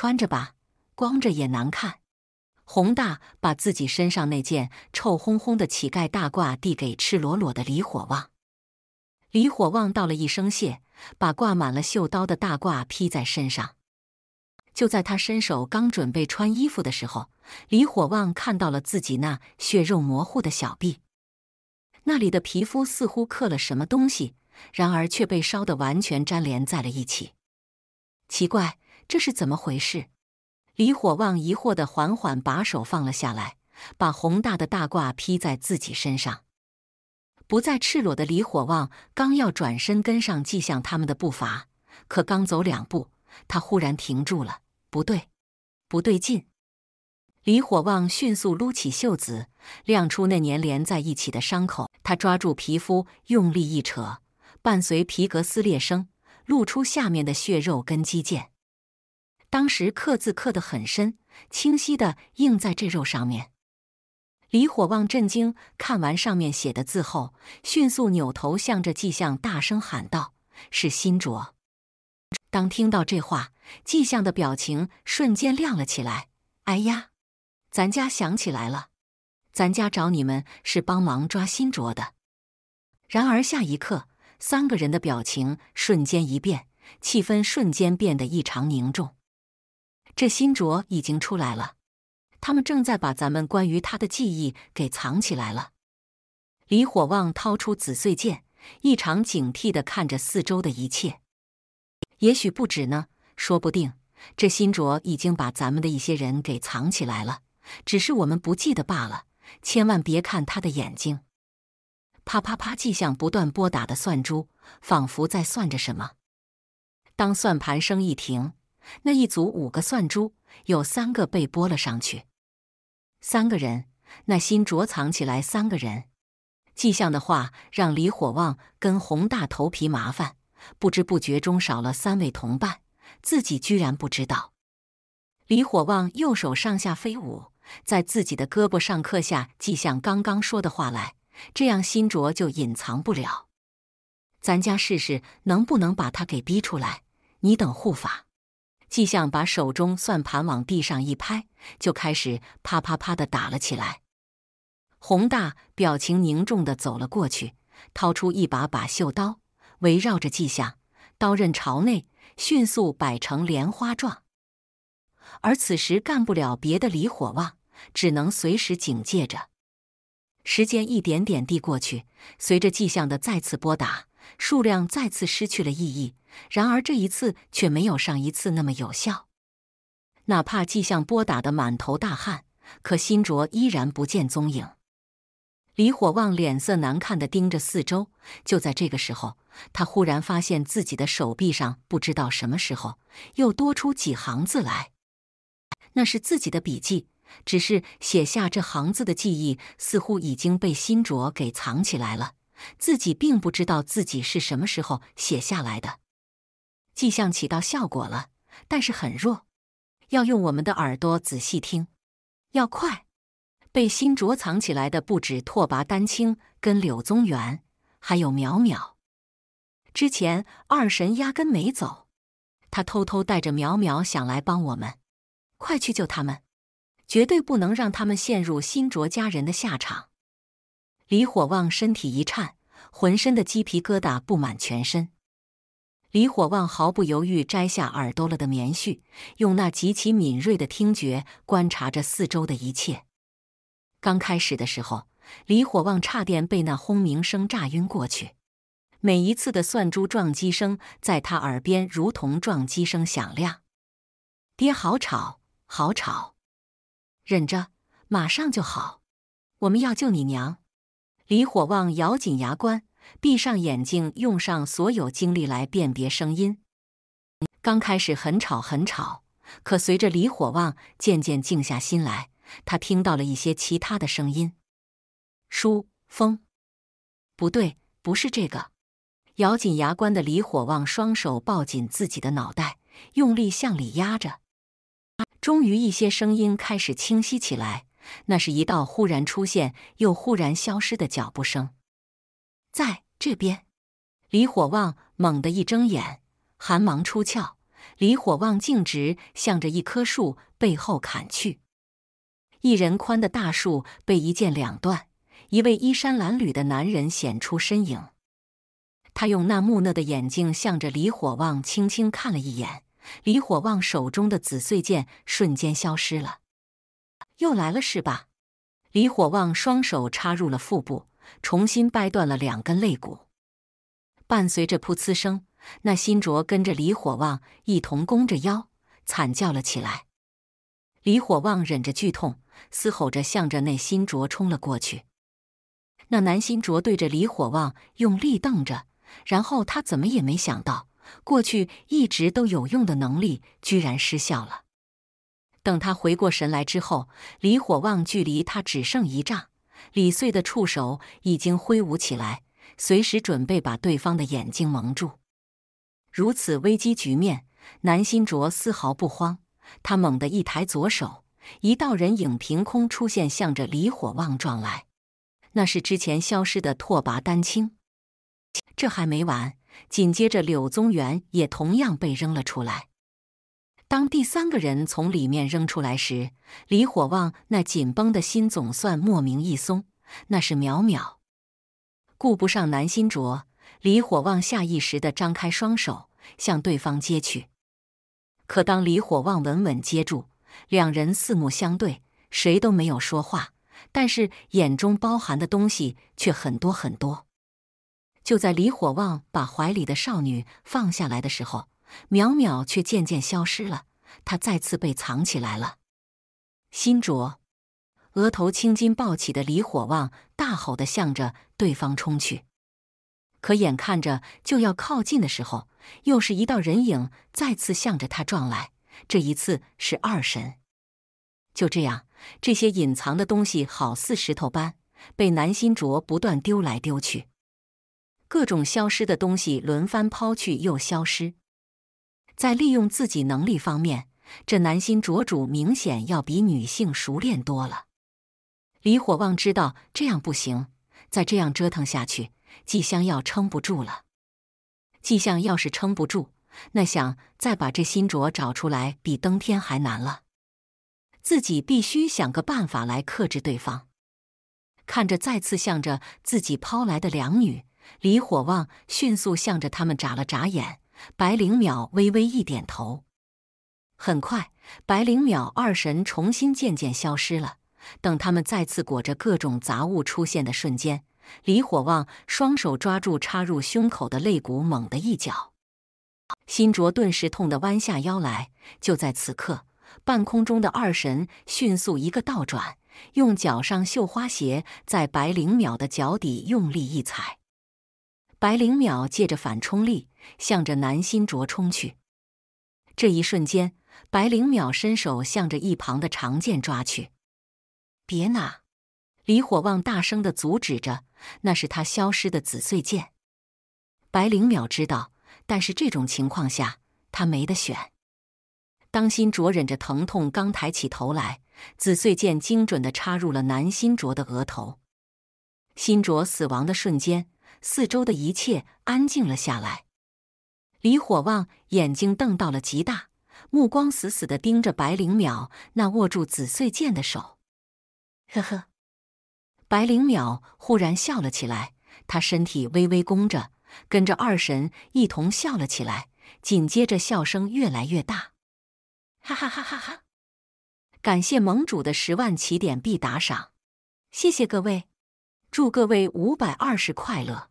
穿着吧，光着也难看。宏大把自己身上那件臭烘烘的乞丐大褂递给赤裸裸的李火旺。李火旺道了一声谢，把挂满了绣刀的大褂披在身上。就在他伸手刚准备穿衣服的时候，李火旺看到了自己那血肉模糊的小臂，那里的皮肤似乎刻了什么东西，然而却被烧得完全粘连在了一起。奇怪。这是怎么回事？李火旺疑惑的缓缓把手放了下来，把宏大的大褂披在自己身上，不再赤裸的李火旺刚要转身跟上季向他们的步伐，可刚走两步，他忽然停住了。不对，不对劲！李火旺迅速撸起袖子，亮出那年连在一起的伤口。他抓住皮肤，用力一扯，伴随皮革撕裂声，露出下面的血肉跟肌腱。当时刻字刻得很深，清晰的印在这肉上面。李火旺震惊，看完上面写的字后，迅速扭头向着季相大声喊道：“是新卓！”当听到这话，季相的表情瞬间亮了起来：“哎呀，咱家想起来了，咱家找你们是帮忙抓新卓的。”然而下一刻，三个人的表情瞬间一变，气氛瞬间变得异常凝重。这新卓已经出来了，他们正在把咱们关于他的记忆给藏起来了。李火旺掏出紫穗剑，异常警惕的看着四周的一切。也许不止呢，说不定这新卓已经把咱们的一些人给藏起来了，只是我们不记得罢了。千万别看他的眼睛！啪啪啪，迹象不断拨打的算珠，仿佛在算着什么。当算盘声一停。那一组五个算珠，有三个被拨了上去。三个人，那心着藏起来三个人。季向的话让李火旺跟洪大头皮麻烦，不知不觉中少了三位同伴，自己居然不知道。李火旺右手上下飞舞，在自己的胳膊上刻下季向刚刚说的话来，这样心着就隐藏不了。咱家试试能不能把他给逼出来。你等护法。季相把手中算盘往地上一拍，就开始啪啪啪的打了起来。宏大表情凝重的走了过去，掏出一把把锈刀，围绕着季相，刀刃朝内，迅速摆成莲花状。而此时干不了别的，离火旺只能随时警戒着。时间一点点地过去，随着季相的再次拨打。数量再次失去了意义，然而这一次却没有上一次那么有效。哪怕迹象拨打的满头大汗，可新卓依然不见踪影。李火旺脸色难看的盯着四周，就在这个时候，他忽然发现自己的手臂上不知道什么时候又多出几行字来。那是自己的笔记，只是写下这行字的记忆似乎已经被新卓给藏起来了。自己并不知道自己是什么时候写下来的，迹象起到效果了，但是很弱，要用我们的耳朵仔细听，要快。被新卓藏起来的不止拓跋丹青跟柳宗元，还有淼淼。之前二神压根没走，他偷偷带着淼淼想来帮我们，快去救他们，绝对不能让他们陷入新卓家人的下场。李火旺身体一颤，浑身的鸡皮疙瘩布满全身。李火旺毫不犹豫摘下耳朵了的棉絮，用那极其敏锐的听觉观察着四周的一切。刚开始的时候，李火旺差点被那轰鸣声炸晕过去。每一次的算珠撞击声在他耳边如同撞击声响亮。爹，好吵，好吵！忍着，马上就好。我们要救你娘。李火旺咬紧牙关，闭上眼睛，用上所有精力来辨别声音。刚开始很吵很吵，可随着李火旺渐渐静下心来，他听到了一些其他的声音：书、风。不对，不是这个。咬紧牙关的李火旺双手抱紧自己的脑袋，用力向里压着。终于，一些声音开始清晰起来。那是一道忽然出现又忽然消失的脚步声，在这边，李火旺猛地一睁眼，寒芒出鞘。李火旺径直向着一棵树背后砍去，一人宽的大树被一剑两断。一位衣衫褴褛的男人显出身影，他用那木讷的眼睛向着李火旺轻轻看了一眼。李火旺手中的紫碎剑瞬间消失了。又来了是吧？李火旺双手插入了腹部，重新掰断了两根肋骨，伴随着噗呲声，那新卓跟着李火旺一同弓着腰，惨叫了起来。李火旺忍着剧痛，嘶吼着向着那新卓冲了过去。那南心卓对着李火旺用力瞪着，然后他怎么也没想到，过去一直都有用的能力居然失效了。等他回过神来之后，李火旺距离他只剩一丈，李穗的触手已经挥舞起来，随时准备把对方的眼睛蒙住。如此危机局面，南心卓丝毫不慌，他猛地一抬左手，一道人影凭空出现，向着李火旺撞来。那是之前消失的拓跋丹青。这还没完，紧接着柳宗元也同样被扔了出来。当第三个人从里面扔出来时，李火旺那紧绷的心总算莫名一松。那是淼淼。顾不上南心卓，李火旺下意识的张开双手向对方接去。可当李火旺稳稳接住，两人四目相对，谁都没有说话，但是眼中包含的东西却很多很多。就在李火旺把怀里的少女放下来的时候。渺渺却渐渐消失了，他再次被藏起来了。心卓，额头青筋暴起的李火旺大吼地向着对方冲去，可眼看着就要靠近的时候，又是一道人影再次向着他撞来。这一次是二神。就这样，这些隐藏的东西好似石头般被南心卓不断丢来丢去，各种消失的东西轮番抛去又消失。在利用自己能力方面，这男心卓主明显要比女性熟练多了。李火旺知道这样不行，再这样折腾下去，季香要撑不住了。季香要是撑不住，那想再把这心卓找出来，比登天还难了。自己必须想个办法来克制对方。看着再次向着自己抛来的两女，李火旺迅速向着他们眨了眨眼。白灵鸟微微一点头，很快，白灵鸟二神重新渐渐消失了。等他们再次裹着各种杂物出现的瞬间，李火旺双手抓住插入胸口的肋骨，猛的一脚，辛卓顿时痛得弯下腰来。就在此刻，半空中的二神迅速一个倒转，用脚上绣花鞋在白灵鸟的脚底用力一踩。白灵淼借着反冲力，向着南新卓冲去。这一瞬间，白灵淼伸手向着一旁的长剑抓去。“别拿！”李火旺大声的阻止着。那是他消失的紫碎剑。白灵淼知道，但是这种情况下他没得选。当心卓忍着疼痛，刚抬起头来，紫碎剑精准的插入了南新卓的额头。心卓死亡的瞬间。四周的一切安静了下来，李火旺眼睛瞪到了极大，目光死死的盯着白灵淼那握住紫穗剑的手。呵呵，白灵淼忽然笑了起来，他身体微微弓着，跟着二神一同笑了起来，紧接着笑声越来越大，哈哈哈哈哈！感谢盟主的十万起点币打赏，谢谢各位。祝各位五百二十快乐！